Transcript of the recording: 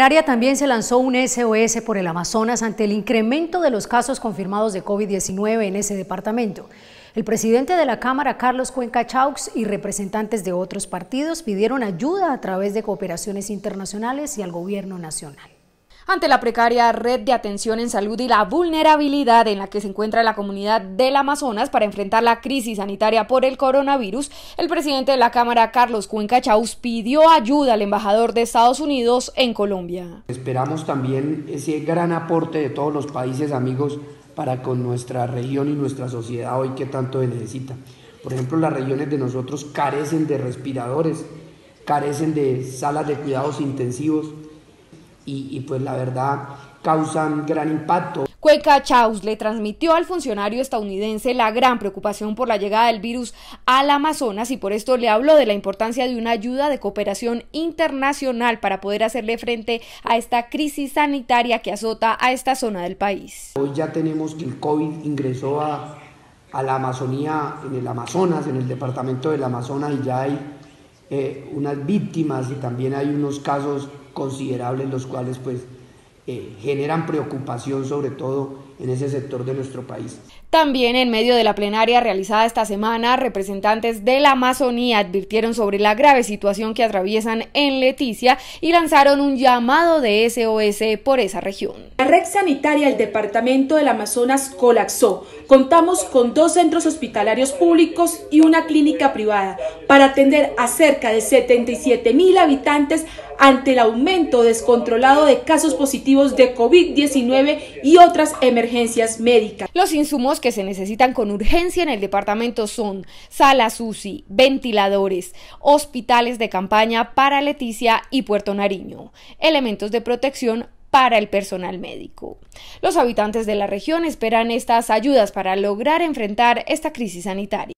En también se lanzó un SOS por el Amazonas ante el incremento de los casos confirmados de COVID-19 en ese departamento. El presidente de la Cámara, Carlos Cuenca Chaux, y representantes de otros partidos pidieron ayuda a través de cooperaciones internacionales y al gobierno nacional ante la precaria red de atención en salud y la vulnerabilidad en la que se encuentra la comunidad del Amazonas para enfrentar la crisis sanitaria por el coronavirus, el presidente de la Cámara, Carlos Cuenca Chaus, pidió ayuda al embajador de Estados Unidos en Colombia. Esperamos también ese gran aporte de todos los países amigos para con nuestra región y nuestra sociedad hoy que tanto necesita. Por ejemplo, las regiones de nosotros carecen de respiradores, carecen de salas de cuidados intensivos, y, pues la verdad causan gran impacto. Cueca Chaus le transmitió al funcionario estadounidense la gran preocupación por la llegada del virus al Amazonas y por esto le habló de la importancia de una ayuda de cooperación internacional para poder hacerle frente a esta crisis sanitaria que azota a esta zona del país. Hoy ya tenemos que el COVID ingresó a, a la Amazonía, en el Amazonas, en el departamento del Amazonas y ya hay eh, unas víctimas y también hay unos casos considerables los cuales pues eh, generan preocupación sobre todo en ese sector de nuestro país. También en medio de la plenaria realizada esta semana, representantes de la Amazonía advirtieron sobre la grave situación que atraviesan en Leticia y lanzaron un llamado de SOS por esa región red sanitaria del departamento del Amazonas colapsó. Contamos con dos centros hospitalarios públicos y una clínica privada para atender a cerca de 77 mil habitantes ante el aumento descontrolado de casos positivos de COVID-19 y otras emergencias médicas. Los insumos que se necesitan con urgencia en el departamento son salas UCI, ventiladores, hospitales de campaña para Leticia y Puerto Nariño, elementos de protección para el personal médico. Los habitantes de la región esperan estas ayudas para lograr enfrentar esta crisis sanitaria.